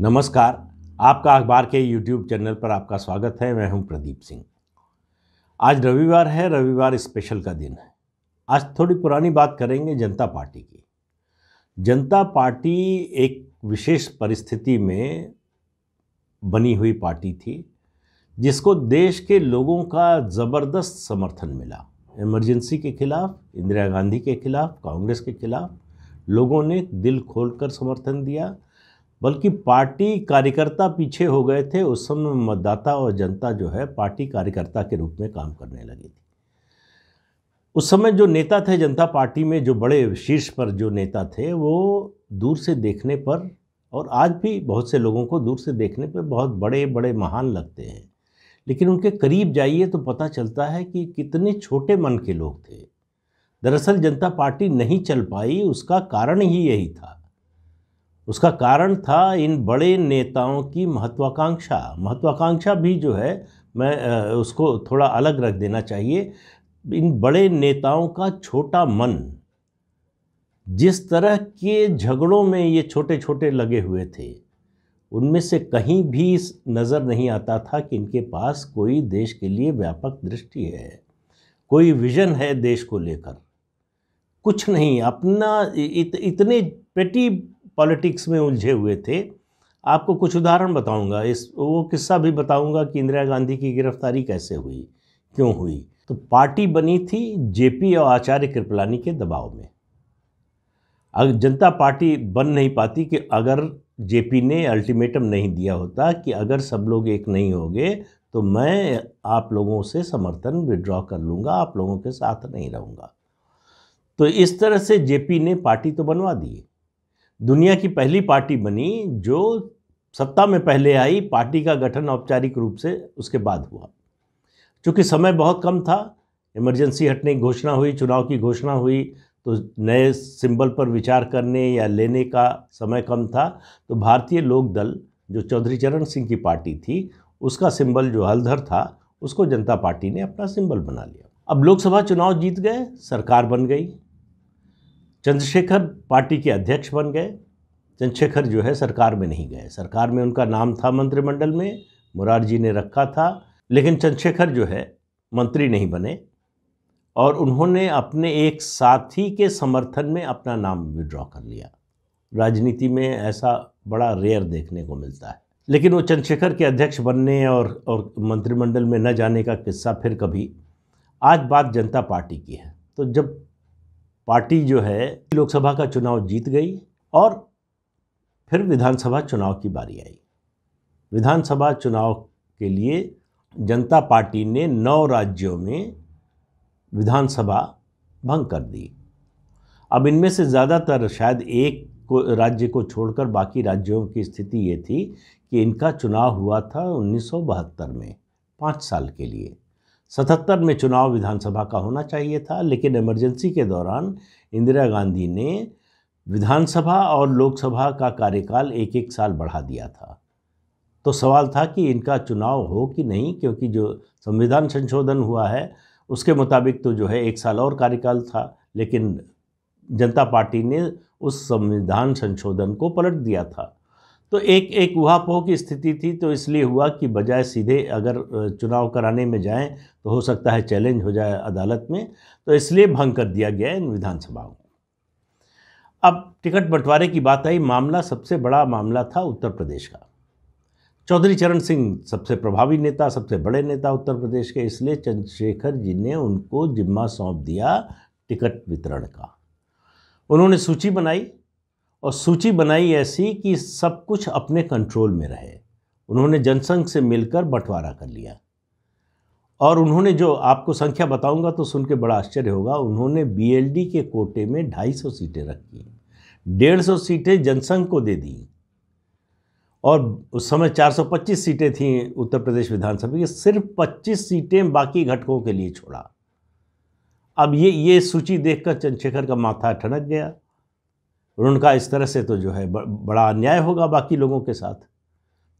नमस्कार आपका अखबार के यूट्यूब चैनल पर आपका स्वागत है मैं हूं प्रदीप सिंह आज रविवार है रविवार स्पेशल का दिन है आज थोड़ी पुरानी बात करेंगे जनता पार्टी की जनता पार्टी एक विशेष परिस्थिति में बनी हुई पार्टी थी जिसको देश के लोगों का ज़बरदस्त समर्थन मिला इमरजेंसी के खिलाफ इंदिरा गांधी के खिलाफ कांग्रेस के खिलाफ लोगों ने दिल खोलकर समर्थन दिया बल्कि पार्टी कार्यकर्ता पीछे हो गए थे उस समय मतदाता और जनता जो है पार्टी कार्यकर्ता के रूप में काम करने लगी थी उस समय जो नेता थे जनता पार्टी में जो बड़े शीर्ष पर जो नेता थे वो दूर से देखने पर और आज भी बहुत से लोगों को दूर से देखने पर बहुत बड़े बड़े महान लगते हैं लेकिन उनके करीब जाइए तो पता चलता है कि कितने छोटे मन के लोग थे दरअसल जनता पार्टी नहीं चल पाई उसका कारण ही यही था उसका कारण था इन बड़े नेताओं की महत्वाकांक्षा महत्वाकांक्षा भी जो है मैं उसको थोड़ा अलग रख देना चाहिए इन बड़े नेताओं का छोटा मन जिस तरह के झगड़ों में ये छोटे छोटे लगे हुए थे उनमें से कहीं भी नज़र नहीं आता था कि इनके पास कोई देश के लिए व्यापक दृष्टि है कोई विजन है देश को लेकर कुछ नहीं अपना इत, इतने पेटी पॉलिटिक्स में उलझे हुए थे आपको कुछ उदाहरण बताऊंगा इस वो किस्सा भी बताऊंगा कि इंदिरा गांधी की गिरफ्तारी कैसे हुई क्यों हुई तो पार्टी बनी थी जेपी और आचार्य कृपलानी के दबाव में अगर जनता पार्टी बन नहीं पाती कि अगर जेपी ने अल्टीमेटम नहीं दिया होता कि अगर सब लोग एक नहीं होंगे तो मैं आप लोगों से समर्थन विड्रॉ कर लूँगा आप लोगों के साथ नहीं रहूँगा तो इस तरह से जेपी ने पार्टी तो बनवा दी दुनिया की पहली पार्टी बनी जो सत्ता में पहले आई पार्टी का गठन औपचारिक रूप से उसके बाद हुआ चूंकि समय बहुत कम था इमरजेंसी हटने की घोषणा हुई चुनाव की घोषणा हुई तो नए सिंबल पर विचार करने या लेने का समय कम था तो भारतीय लोक दल जो चौधरी चरण सिंह की पार्टी थी उसका सिंबल जो हलधर था उसको जनता पार्टी ने अपना सिंबल बना लिया अब लोकसभा चुनाव जीत गए सरकार बन गई चंद्रशेखर पार्टी के अध्यक्ष बन गए चंद्रशेखर जो है सरकार में नहीं गए सरकार में उनका नाम था मंत्रिमंडल में मुरारजी ने रखा था लेकिन चंद्रशेखर जो है मंत्री नहीं बने और उन्होंने अपने एक साथी के समर्थन में अपना नाम विड्रॉ कर लिया राजनीति में ऐसा बड़ा रेयर देखने को मिलता है लेकिन वो चंद्रशेखर के अध्यक्ष बनने और और मंत्रिमंडल में न जाने का किस्सा फिर कभी आज बात जनता पार्टी की है तो जब पार्टी जो है लोकसभा का चुनाव जीत गई और फिर विधानसभा चुनाव की बारी आई विधानसभा चुनाव के लिए जनता पार्टी ने नौ राज्यों में विधानसभा भंग कर दी अब इनमें से ज़्यादातर शायद एक को राज्य को छोड़कर बाकी राज्यों की स्थिति ये थी कि इनका चुनाव हुआ था उन्नीस में पाँच साल के लिए सतहत्तर में चुनाव विधानसभा का होना चाहिए था लेकिन इमरजेंसी के दौरान इंदिरा गांधी ने विधानसभा और लोकसभा का कार्यकाल एक एक साल बढ़ा दिया था तो सवाल था कि इनका चुनाव हो कि नहीं क्योंकि जो संविधान संशोधन हुआ है उसके मुताबिक तो जो है एक साल और कार्यकाल था लेकिन जनता पार्टी ने उस संविधान संशोधन को पलट दिया था तो एक एक ऊहापोह की स्थिति थी तो इसलिए हुआ कि बजाय सीधे अगर चुनाव कराने में जाएं तो हो सकता है चैलेंज हो जाए अदालत में तो इसलिए भंग कर दिया गया इन विधानसभाओं को अब टिकट बंटवारे की बात आई मामला सबसे बड़ा मामला था उत्तर प्रदेश का चौधरी चरण सिंह सबसे प्रभावी नेता सबसे बड़े नेता उत्तर प्रदेश के इसलिए चंद्रशेखर जी ने उनको जिम्मा सौंप दिया टिकट वितरण का उन्होंने सूची बनाई और सूची बनाई ऐसी कि सब कुछ अपने कंट्रोल में रहे उन्होंने जनसंघ से मिलकर बंटवारा कर लिया और उन्होंने जो आपको संख्या बताऊंगा तो सुन के बड़ा आश्चर्य होगा उन्होंने बीएलडी के कोटे में 250 सीटें रखी डेढ़ सौ सीटें जनसंघ को दे दी और उस समय 425 सीटें थीं उत्तर प्रदेश विधानसभा की सिर्फ 25 सीटें बाकी घटकों के लिए छोड़ा अब ये ये सूची देखकर चंद्रशेखर का माथा ठनक गया और उनका इस तरह से तो जो है बड़ा अन्याय होगा बाकी लोगों के साथ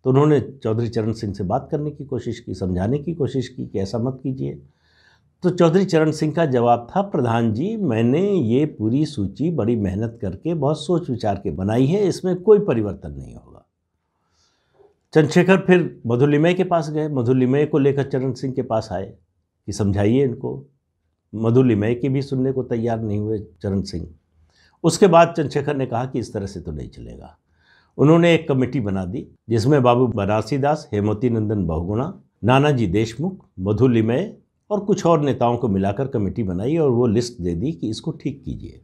तो उन्होंने चौधरी चरण सिंह से बात करने की कोशिश की समझाने की कोशिश की कि ऐसा मत कीजिए तो चौधरी चरण सिंह का जवाब था प्रधान जी मैंने ये पूरी सूची बड़ी मेहनत करके बहुत सोच विचार के बनाई है इसमें कोई परिवर्तन नहीं होगा चंद्रशेखर फिर मधुलिमय के पास गए मधुलिमय को लेकर चरण सिंह के पास आए कि समझाइए इनको मधुलिमय के भी सुनने को तैयार नहीं हुए चरण सिंह उसके बाद चंद्रशेखर ने कहा कि इस तरह से तो नहीं चलेगा उन्होंने एक कमेटी बना दी जिसमें बाबू बनारसी दास हेमवती नंदन बहुगुणा नानाजी देशमुख मधु लिमय और कुछ और नेताओं को मिलाकर कमेटी बनाई और वो लिस्ट दे दी कि इसको ठीक कीजिए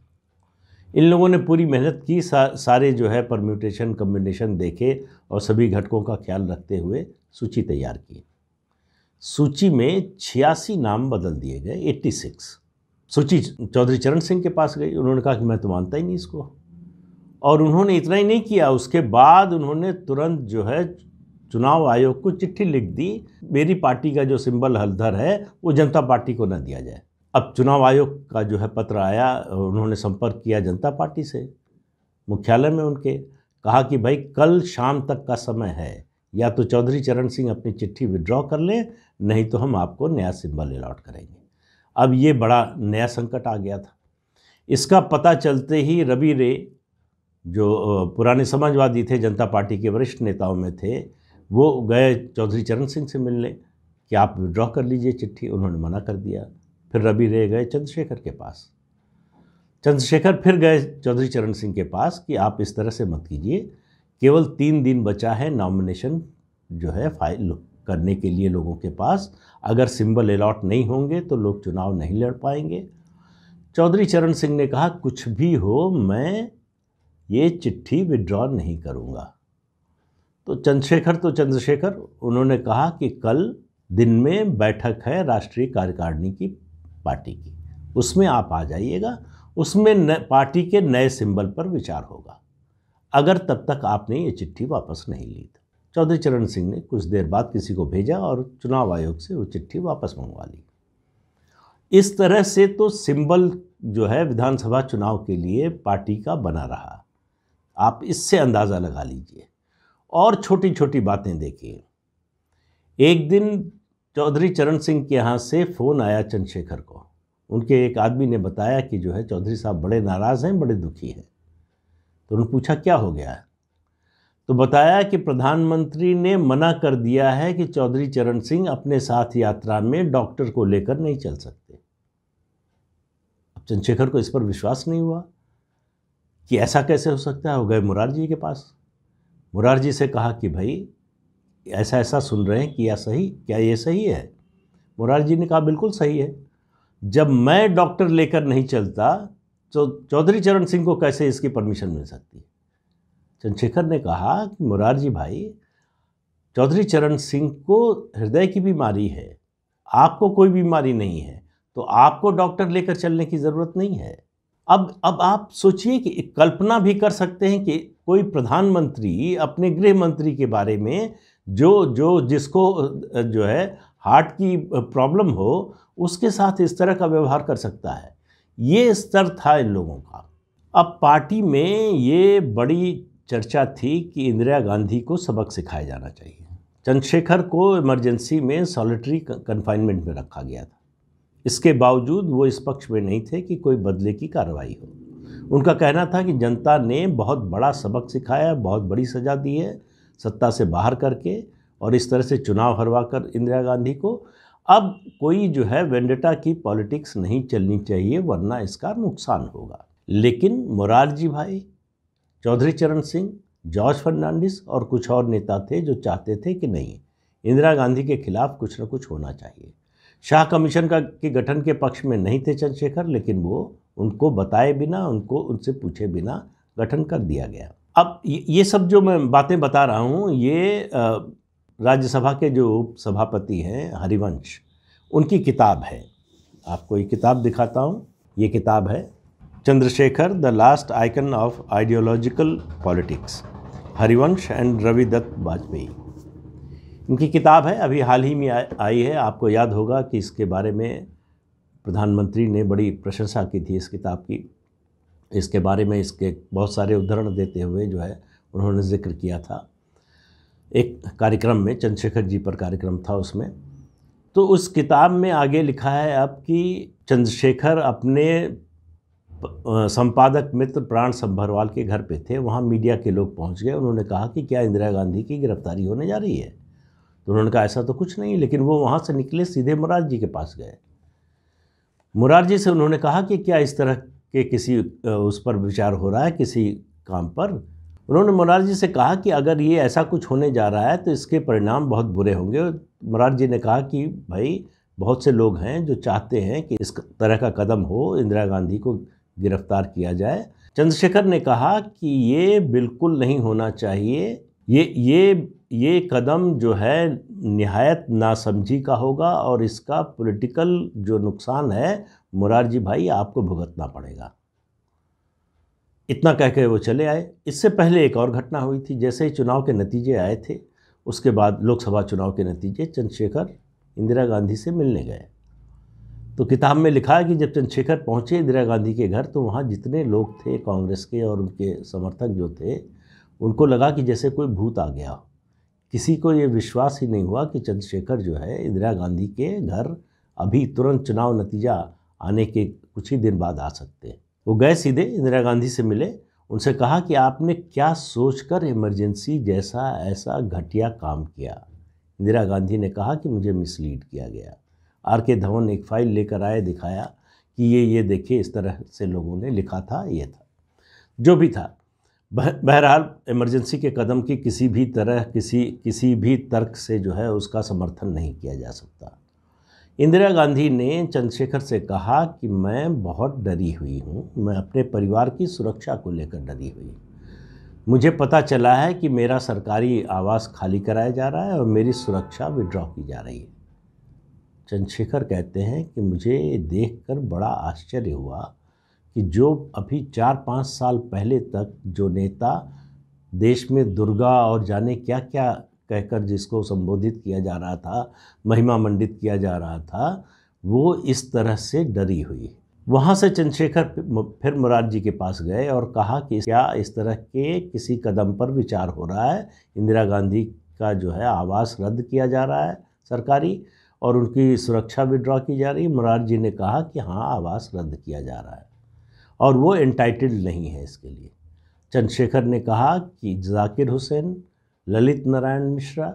इन लोगों ने पूरी मेहनत की सा, सारे जो है परम्यूटेशन कम्बिनेशन देखे और सभी घटकों का ख्याल रखते हुए सूची तैयार की सूची में छियासी नाम बदल दिए गए 86 सुची चौधरी चरण सिंह के पास गई उन्होंने कहा कि मैं तो मानता ही नहीं इसको और उन्होंने इतना ही नहीं किया उसके बाद उन्होंने तुरंत जो है चुनाव आयोग को चिट्ठी लिख दी मेरी पार्टी का जो सिंबल हलधर है वो जनता पार्टी को न दिया जाए अब चुनाव आयोग का जो है पत्र आया उन्होंने संपर्क किया जनता पार्टी से मुख्यालय में उनके कहा कि भाई कल शाम तक का समय है या तो चौधरी चरण सिंह अपनी चिट्ठी विड्रॉ कर लें नहीं तो हम आपको नया सिंबल अलाट करेंगे अब ये बड़ा नया संकट आ गया था इसका पता चलते ही रवि रे जो पुराने समाजवादी थे जनता पार्टी के वरिष्ठ नेताओं में थे वो गए चौधरी चरण सिंह से मिलने कि आप विड्रॉ कर लीजिए चिट्ठी उन्होंने मना कर दिया फिर रवि रे गए चंद्रशेखर के पास चंद्रशेखर फिर गए चौधरी चरण सिंह के पास कि आप इस तरह से मत कीजिए केवल तीन दिन बचा है नॉमिनेशन जो है फाइल करने के लिए लोगों के पास अगर सिंबल अलॉट नहीं होंगे तो लोग चुनाव नहीं लड़ पाएंगे चौधरी चरण सिंह ने कहा कुछ भी हो मैं ये चिट्ठी विड्रॉ नहीं करूँगा तो चंद्रशेखर तो चंद्रशेखर उन्होंने कहा कि कल दिन में बैठक है राष्ट्रीय कार्यकारिणी की पार्टी की उसमें आप आ जाइएगा उसमें न, पार्टी के नए सिंबल पर विचार होगा अगर तब तक आपने ये चिट्ठी वापस नहीं ली तो चौधरी चरण सिंह ने कुछ देर बाद किसी को भेजा और चुनाव आयोग से वो चिट्ठी वापस मंगवा ली इस तरह से तो सिंबल जो है विधानसभा चुनाव के लिए पार्टी का बना रहा आप इससे अंदाज़ा लगा लीजिए और छोटी छोटी बातें देखिए एक दिन चौधरी चरण सिंह के यहाँ से फ़ोन आया चंद्रशेखर को उनके एक आदमी ने बताया कि जो है चौधरी साहब बड़े नाराज़ हैं बड़े दुखी हैं तो उन्होंने पूछा क्या हो गया है तो बताया कि प्रधानमंत्री ने मना कर दिया है कि चौधरी चरण सिंह अपने साथ यात्रा में डॉक्टर को लेकर नहीं चल सकते अब चंद्रशेखर को इस पर विश्वास नहीं हुआ कि ऐसा कैसे हो सकता है वो गए मुरार जी के पास मुरार जी से कहा कि भाई ऐसा ऐसा सुन रहे हैं कि या सही क्या ये सही है मुरार जी ने कहा बिल्कुल सही है जब मैं डॉक्टर लेकर नहीं चलता तो चौधरी चरण सिंह को कैसे इसकी परमिशन मिल सकती है चंद्रशेखर ने कहा कि मुरारजी भाई चौधरी चरण सिंह को हृदय की बीमारी है आपको कोई बीमारी नहीं है तो आपको डॉक्टर लेकर चलने की ज़रूरत नहीं है अब अब आप सोचिए कि कल्पना भी कर सकते हैं कि कोई प्रधानमंत्री अपने गृह मंत्री के बारे में जो जो जिसको जो है हार्ट की प्रॉब्लम हो उसके साथ इस तरह का व्यवहार कर सकता है ये स्तर था इन लोगों का अब पार्टी में ये बड़ी चर्चा थी कि इंदिरा गांधी को सबक सिखाया जाना चाहिए चंद्रशेखर को इमरजेंसी में सॉलिटरी कन्फाइनमेंट में रखा गया था इसके बावजूद वो इस पक्ष में नहीं थे कि कोई बदले की कार्रवाई हो उनका कहना था कि जनता ने बहुत बड़ा सबक सिखाया बहुत बड़ी सज़ा दी है सत्ता से बाहर करके और इस तरह से चुनाव हरवा कर इंदिरा गांधी को अब कोई जो है वेंडेटा की पॉलिटिक्स नहीं चलनी चाहिए वरना इसका नुकसान होगा लेकिन मुरारजी भाई चौधरी चरण सिंह जॉर्ज फर्नांडिस और कुछ और नेता थे जो चाहते थे कि नहीं इंदिरा गांधी के खिलाफ कुछ न कुछ होना चाहिए शाह कमीशन का के गठन के पक्ष में नहीं थे चंद्रशेखर लेकिन वो उनको बताए बिना उनको उनसे पूछे बिना गठन कर दिया गया अब ये सब जो मैं बातें बता रहा हूँ ये राज्यसभा के जो सभापति हैं हरिवंश उनकी किताब है आपको ये किताब दिखाता हूँ ये किताब है Chandrashekhar the last icon of ideological politics Harivansh and Ravidutt Vajpayee इनकी किताब है अभी हाल ही में आई है आपको याद होगा कि इसके बारे में प्रधानमंत्री ने बड़ी प्रशंसा की थी इस किताब की इसके बारे में इसके बहुत सारे उदाहरण देते हुए जो है उन्होंने जिक्र किया था एक कार्यक्रम में चंद्रशेखर जी पर कार्यक्रम था उसमें तो उस किताब में आगे लिखा है अब कि चंद्रशेखर अपने संपादक मित्र प्राण संभरवाल के घर पे थे वहाँ मीडिया के लोग पहुँच गए उन्होंने कहा कि क्या इंदिरा गांधी की गिरफ्तारी होने जा रही है तो उन्होंने कहा ऐसा तो कुछ नहीं लेकिन वो वहाँ से निकले सीधे मुरार जी के पास गए मुरार जी से उन्होंने कहा कि क्या इस तरह के किसी उस पर विचार हो रहा है किसी काम पर उन्होंने मुरार जी से कहा कि अगर ये ऐसा कुछ होने जा रहा है तो इसके परिणाम बहुत बुरे होंगे मुरार जी ने कहा कि भाई बहुत से लोग हैं जो चाहते हैं कि इस तरह का कदम हो इंदिरा गांधी को गिरफ्तार किया जाए चंद्रशेखर ने कहा कि ये बिल्कुल नहीं होना चाहिए ये ये ये कदम जो है नहायत नासमझी का होगा और इसका पॉलिटिकल जो नुकसान है मुरारजी भाई आपको भुगतना पड़ेगा इतना कह के वो चले आए इससे पहले एक और घटना हुई थी जैसे ही चुनाव के नतीजे आए थे उसके बाद लोकसभा चुनाव के नतीजे चंद्रशेखर इंदिरा गांधी से मिलने गए तो किताब में लिखा है कि जब चंद्रशेखर पहुँचे इंदिरा गांधी के घर तो वहाँ जितने लोग थे कांग्रेस के और उनके समर्थक जो थे उनको लगा कि जैसे कोई भूत आ गया किसी को ये विश्वास ही नहीं हुआ कि चंद्रशेखर जो है इंदिरा गांधी के घर अभी तुरंत चुनाव नतीजा आने के कुछ ही दिन बाद आ सकते हैं वो गए सीधे इंदिरा गांधी से मिले उनसे कहा कि आपने क्या सोचकर इमरजेंसी जैसा ऐसा घटिया काम किया इंदिरा गांधी ने कहा कि मुझे मिसलीड किया गया आर के धवन एक फाइल लेकर आए दिखाया कि ये ये देखिए इस तरह से लोगों ने लिखा था ये था जो भी था बहरहाल इमरजेंसी के कदम की किसी भी तरह किसी किसी भी तर्क से जो है उसका समर्थन नहीं किया जा सकता इंदिरा गांधी ने चंद्रशेखर से कहा कि मैं बहुत डरी हुई हूँ मैं अपने परिवार की सुरक्षा को लेकर डरी हुई हूँ मुझे पता चला है कि मेरा सरकारी आवास खाली कराया जा रहा है और मेरी सुरक्षा विड्रॉ की जा रही है चंद्रशेखर कहते हैं कि मुझे देखकर बड़ा आश्चर्य हुआ कि जो अभी चार पाँच साल पहले तक जो नेता देश में दुर्गा और जाने क्या क्या कहकर जिसको संबोधित किया जा रहा था महिमा मंडित किया जा रहा था वो इस तरह से डरी हुई वहाँ से चंद्रशेखर फिर मुराद जी के पास गए और कहा कि क्या इस तरह के किसी कदम पर विचार हो रहा है इंदिरा गांधी का जो है आवास रद्द किया जा रहा है सरकारी और उनकी सुरक्षा विड्रॉ की जा रही है मुरार जी ने कहा कि हाँ आवास रद्द किया जा रहा है और वो एंटाइटल्ड नहीं है इसके लिए चंद्रशेखर ने कहा कि जाकिर हुसैन ललित नारायण मिश्रा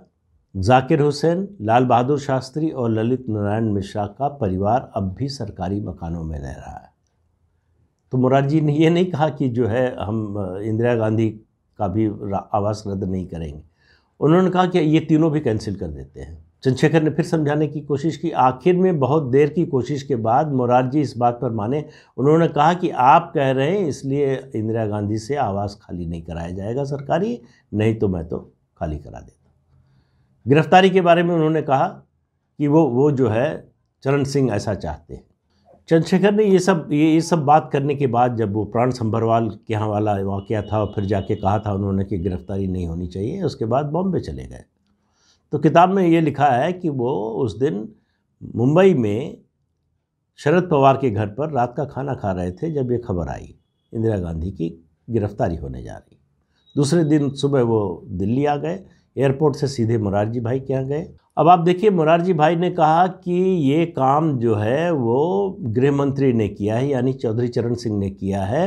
जाकिर हुसैन लाल बहादुर शास्त्री और ललित नारायण मिश्रा का परिवार अब भी सरकारी मकानों में रह रहा है तो मुरारजी ने ये नहीं कहा कि जो है हम इंदिरा गांधी का भी आवास रद्द नहीं करेंगे उन्होंने कहा कि ये तीनों भी कैंसिल कर देते हैं चंद्रशेखर ने फिर समझाने की कोशिश की आखिर में बहुत देर की कोशिश के बाद मोरारजी इस बात पर माने उन्होंने कहा कि आप कह रहे हैं इसलिए इंदिरा गांधी से आवास खाली नहीं कराया जाएगा सरकारी नहीं तो मैं तो खाली करा देता गिरफ्तारी के बारे में उन्होंने कहा कि वो वो जो है चरण सिंह ऐसा चाहते हैं चंद्रशेखर ने ये सब ये ये सब बात करने के बाद जब वो प्राण संभरवाल के यहाँ वाला वाक़ था और फिर जाके कहा था उन्होंने कि गिरफ़्तारी नहीं होनी चाहिए उसके बाद बॉम्बे चले गए तो किताब में ये लिखा है कि वो उस दिन मुंबई में शरद पवार के घर पर रात का खाना खा रहे थे जब ये खबर आई इंदिरा गांधी की गिरफ्तारी होने जा रही दूसरे दिन सुबह वो दिल्ली आ गए एयरपोर्ट से सीधे मुरारजी भाई के यहाँ गए अब आप देखिए मुरारजी भाई ने कहा कि ये काम जो है वो गृह मंत्री ने किया है यानी चौधरी चरण सिंह ने किया है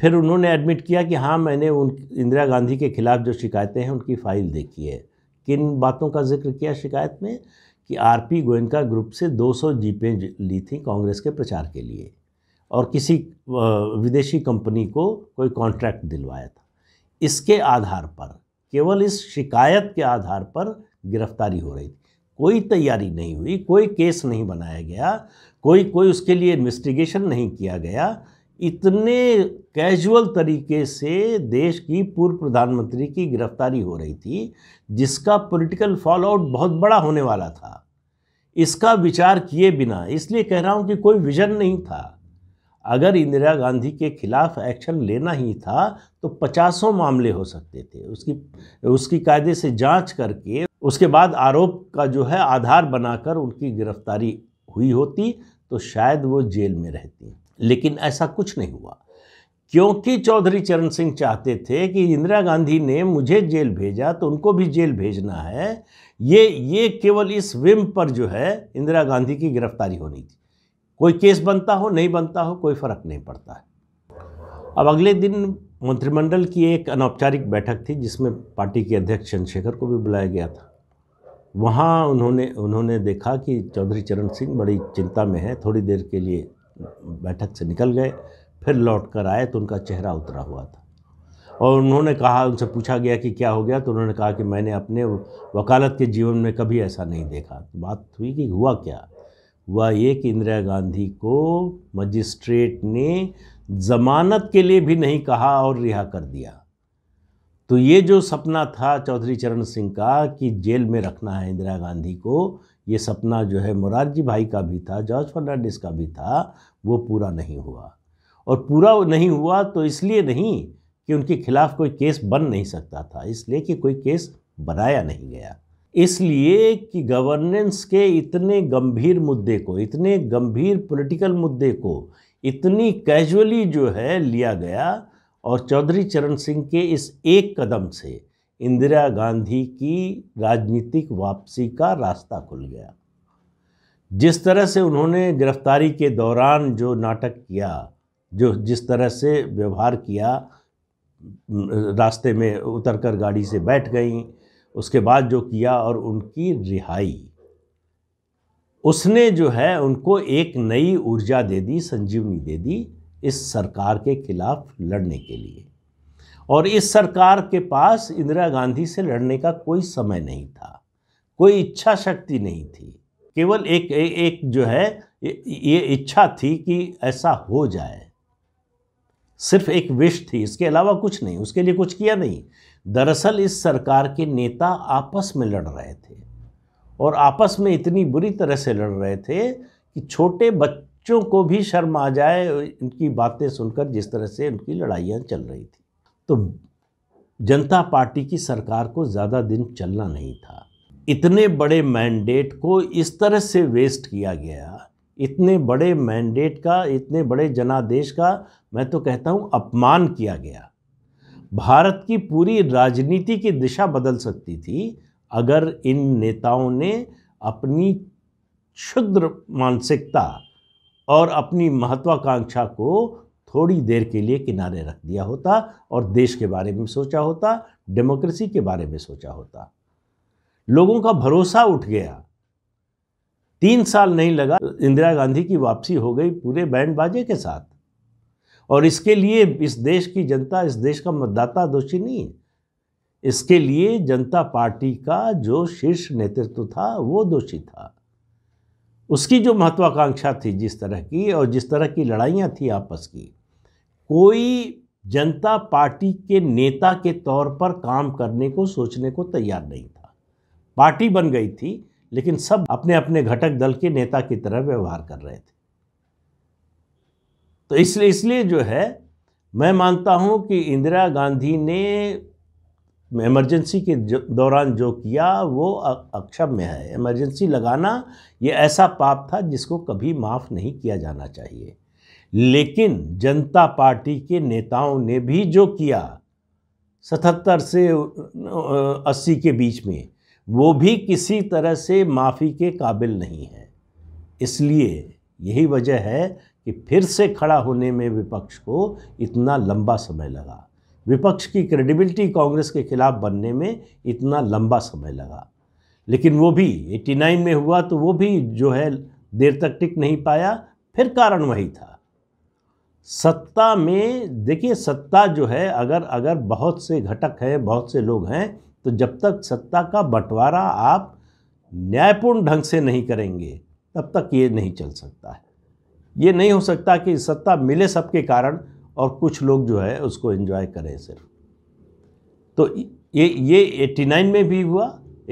फिर उन्होंने एडमिट किया कि हाँ मैंने उन इंदिरा गांधी के खिलाफ़ जो शिकायतें हैं उनकी फ़ाइल देखी है किन बातों का जिक्र किया शिकायत में कि आरपी गोयनका ग्रुप से 200 जीपें ली थी कांग्रेस के प्रचार के लिए और किसी विदेशी कंपनी को कोई कॉन्ट्रैक्ट दिलवाया था इसके आधार पर केवल इस शिकायत के आधार पर गिरफ्तारी हो रही थी कोई तैयारी नहीं हुई कोई केस नहीं बनाया गया कोई कोई उसके लिए इन्वेस्टिगेशन नहीं किया गया इतने कैजुअल तरीके से देश की पूर्व प्रधानमंत्री की गिरफ्तारी हो रही थी जिसका पॉलिटिकल फॉलोआउट बहुत बड़ा होने वाला था इसका विचार किए बिना इसलिए कह रहा हूँ कि कोई विजन नहीं था अगर इंदिरा गांधी के खिलाफ एक्शन लेना ही था तो पचासों मामले हो सकते थे उसकी उसकी कायदे से जांच करके उसके बाद आरोप का जो है आधार बनाकर उनकी गिरफ्तारी हुई होती तो शायद वो जेल में रहती लेकिन ऐसा कुछ नहीं हुआ क्योंकि चौधरी चरण सिंह चाहते थे कि इंदिरा गांधी ने मुझे जेल भेजा तो उनको भी जेल भेजना है ये ये केवल इस विम पर जो है इंदिरा गांधी की गिरफ्तारी होनी थी कोई केस बनता हो नहीं बनता हो कोई फ़र्क नहीं पड़ता है अब अगले दिन मंत्रिमंडल की एक अनौपचारिक बैठक थी जिसमें पार्टी के अध्यक्ष चंद्रशेखर को भी बुलाया गया था वहाँ उन्होंने उन्होंने देखा कि चौधरी चरण सिंह बड़ी चिंता में है थोड़ी देर के लिए बैठक से निकल गए फिर लौट कर आए तो उनका चेहरा उतरा हुआ था और उन्होंने कहा उनसे पूछा गया कि क्या हो गया तो उन्होंने कहा कि मैंने अपने वकालत के जीवन में कभी ऐसा नहीं देखा तो बात हुई कि हुआ क्या हुआ ये कि इंदिरा गांधी को मजिस्ट्रेट ने ज़मानत के लिए भी नहीं कहा और रिहा कर दिया तो ये जो सपना था चौधरी चरण सिंह का कि जेल में रखना है इंदिरा गांधी को ये सपना जो है मुरारजी भाई का भी था जॉर्ज फर्नांडिस का भी था वो पूरा नहीं हुआ और पूरा नहीं हुआ तो इसलिए नहीं कि उनके खिलाफ कोई केस बन नहीं सकता था इसलिए कि कोई केस बनाया नहीं गया इसलिए कि गवर्नेंस के इतने गंभीर मुद्दे को इतने गंभीर पॉलिटिकल मुद्दे को इतनी कैजुअली जो है लिया गया और चौधरी चरण सिंह के इस एक कदम से इंदिरा गांधी की राजनीतिक वापसी का रास्ता खुल गया जिस तरह से उन्होंने गिरफ्तारी के दौरान जो नाटक किया जो जिस तरह से व्यवहार किया रास्ते में उतरकर गाड़ी से बैठ गई उसके बाद जो किया और उनकी रिहाई उसने जो है उनको एक नई ऊर्जा दे दी संजीवनी दे दी इस सरकार के खिलाफ लड़ने के लिए और इस सरकार के पास इंदिरा गांधी से लड़ने का कोई समय नहीं था कोई इच्छा शक्ति नहीं थी केवल एक ए, एक जो है ये इच्छा थी कि ऐसा हो जाए सिर्फ एक विश थी इसके अलावा कुछ नहीं उसके लिए कुछ किया नहीं दरअसल इस सरकार के नेता आपस में लड़ रहे थे और आपस में इतनी बुरी तरह से लड़ रहे थे कि छोटे बच्चों को भी शर्म आ जाए इनकी बातें सुनकर जिस तरह से उनकी लड़ाइयाँ चल रही थी तो जनता पार्टी की सरकार को ज़्यादा दिन चलना नहीं था इतने बड़े मैंडेट को इस तरह से वेस्ट किया गया इतने बड़े मैंडेट का इतने बड़े जनादेश का मैं तो कहता हूँ अपमान किया गया भारत की पूरी राजनीति की दिशा बदल सकती थी अगर इन नेताओं ने अपनी क्षुद्र मानसिकता और अपनी महत्वाकांक्षा को थोड़ी देर के लिए किनारे रख दिया होता और देश के बारे में सोचा होता डेमोक्रेसी के बारे में सोचा होता लोगों का भरोसा उठ गया तीन साल नहीं लगा इंदिरा गांधी की वापसी हो गई पूरे बैंड बाजे के साथ और इसके लिए इस देश की जनता इस देश का मतदाता दोषी नहीं है इसके लिए जनता पार्टी का जो शीर्ष नेतृत्व था वो दोषी था उसकी जो महत्वाकांक्षा थी जिस तरह की और जिस तरह की लड़ाइयाँ थी आपस की कोई जनता पार्टी के नेता के तौर पर काम करने को सोचने को तैयार नहीं था पार्टी बन गई थी लेकिन सब अपने अपने घटक दल के नेता की तरह व्यवहार कर रहे थे तो इसलिए इसलिए जो है मैं मानता हूं कि इंदिरा गांधी ने इमरजेंसी के दौरान जो किया वो अक्षम में है इमरजेंसी लगाना ये ऐसा पाप था जिसको कभी माफ़ नहीं किया जाना चाहिए लेकिन जनता पार्टी के नेताओं ने भी जो किया सतहत्तर से अस्सी के बीच में वो भी किसी तरह से माफ़ी के काबिल नहीं है इसलिए यही वजह है कि फिर से खड़ा होने में विपक्ष को इतना लंबा समय लगा विपक्ष की क्रेडिबिलिटी कांग्रेस के खिलाफ बनने में इतना लंबा समय लगा लेकिन वो भी 89 में हुआ तो वो भी जो है देर तक टिक नहीं पाया फिर कारण वही था सत्ता में देखिए सत्ता जो है अगर अगर बहुत से घटक हैं बहुत से लोग हैं तो जब तक सत्ता का बंटवारा आप न्यायपूर्ण ढंग से नहीं करेंगे तब तक ये नहीं चल सकता है ये नहीं हो सकता कि सत्ता मिले सबके कारण और कुछ लोग जो है उसको एंजॉय करें सिर्फ तो ये ये 89 में भी हुआ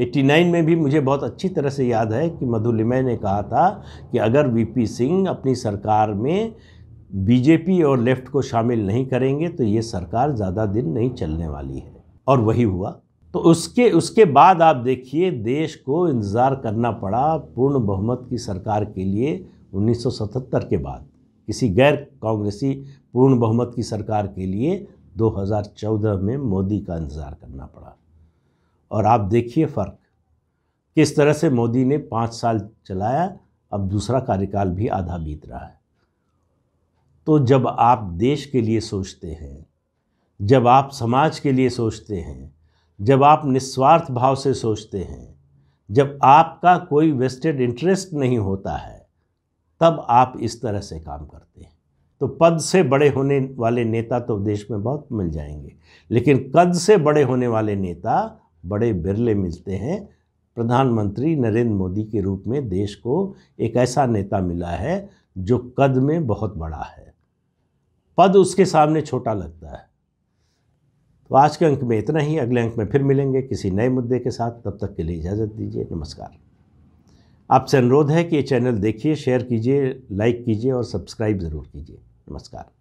89 में भी मुझे बहुत अच्छी तरह से याद है कि मधुलिमय ने कहा था कि अगर वीपी सिंह अपनी सरकार में बीजेपी और लेफ्ट को शामिल नहीं करेंगे तो ये सरकार ज़्यादा दिन नहीं चलने वाली है और वही हुआ तो उसके उसके बाद आप देखिए देश को इंतज़ार करना पड़ा पूर्ण बहुमत की सरकार के लिए 1977 के बाद किसी गैर कांग्रेसी पूर्ण बहुमत की सरकार के लिए 2014 में मोदी का इंतज़ार करना पड़ा और आप देखिए फ़र्क किस तरह से मोदी ने पाँच साल चलाया अब दूसरा कार्यकाल भी आधा बीत रहा है तो जब आप देश के लिए सोचते हैं जब आप समाज के लिए सोचते हैं जब आप निस्वार्थ भाव से सोचते हैं जब आपका कोई वेस्टेड इंटरेस्ट नहीं होता है तब आप इस तरह से काम करते हैं तो पद से बड़े होने वाले नेता तो देश में बहुत मिल जाएंगे लेकिन कद से बड़े होने वाले नेता बड़े बिरले मिलते हैं प्रधानमंत्री नरेंद्र मोदी के रूप में देश को एक ऐसा नेता मिला है जो कद में बहुत बड़ा है पद उसके सामने छोटा लगता है तो आज के अंक में इतना ही अगले अंक में फिर मिलेंगे किसी नए मुद्दे के साथ तब तक के लिए इजाज़त दीजिए नमस्कार आपसे अनुरोध है कि ये चैनल देखिए शेयर कीजिए लाइक कीजिए और सब्सक्राइब ज़रूर कीजिए नमस्कार